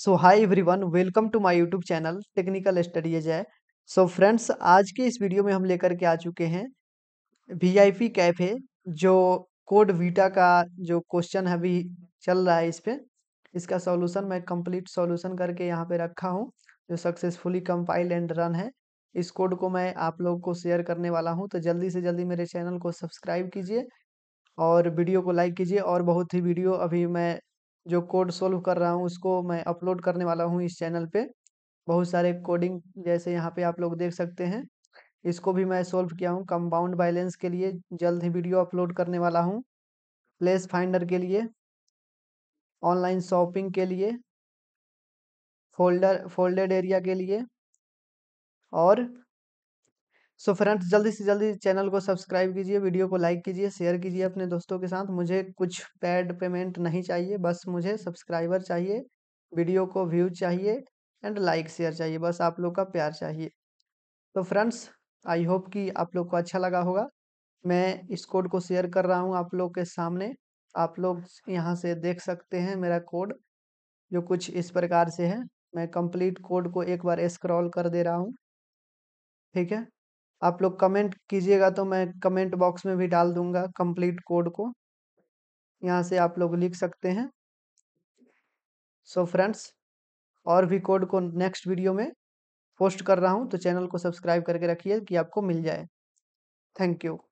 so hi everyone welcome to my YouTube channel technical studies है so friends आज के इस video में हम लेकर के आ चुके हैं वी आई पी कैफे जो कोड वीटा का जो क्वेश्चन अभी चल रहा है इस पर इसका सॉल्यूशन मैं कंप्लीट सॉल्यूशन करके यहाँ पे रखा हूँ जो सक्सेसफुली कंपाइल एंड रन है इस कोड को मैं आप लोग को शेयर करने वाला हूँ तो जल्दी से जल्दी मेरे चैनल को सब्सक्राइब कीजिए और वीडियो को लाइक कीजिए और बहुत ही वीडियो अभी मैं जो कोड सोल्व कर रहा हूँ उसको मैं अपलोड करने वाला हूँ इस चैनल पे बहुत सारे कोडिंग जैसे यहाँ पे आप लोग देख सकते हैं इसको भी मैं सोल्व किया हूँ कंपाउंड बैलेंस के लिए जल्द ही वीडियो अपलोड करने वाला हूँ प्लेस फाइंडर के लिए ऑनलाइन शॉपिंग के लिए फोल्डर फोल्डेड एरिया के लिए और सो फ्रेंड्स जल्दी से जल्दी चैनल को सब्सक्राइब कीजिए वीडियो को लाइक कीजिए शेयर कीजिए अपने दोस्तों के साथ मुझे कुछ पैड पेमेंट नहीं चाहिए बस मुझे सब्सक्राइबर चाहिए वीडियो को व्यू चाहिए एंड लाइक शेयर चाहिए बस आप लोग का प्यार चाहिए तो फ्रेंड्स आई होप कि आप लोग को अच्छा लगा होगा मैं इस कोड को शेयर कर रहा हूँ आप लोग के सामने आप लोग यहाँ से देख सकते हैं मेरा कोड जो कुछ इस प्रकार से है मैं कंप्लीट कोड को एक बार स्क्रॉल कर दे रहा हूँ ठीक है आप लोग कमेंट कीजिएगा तो मैं कमेंट बॉक्स में भी डाल दूंगा कंप्लीट कोड को यहाँ से आप लोग लिख सकते हैं सो so फ्रेंड्स और भी कोड को नेक्स्ट वीडियो में पोस्ट कर रहा हूँ तो चैनल को सब्सक्राइब करके रखिए कि आपको मिल जाए थैंक यू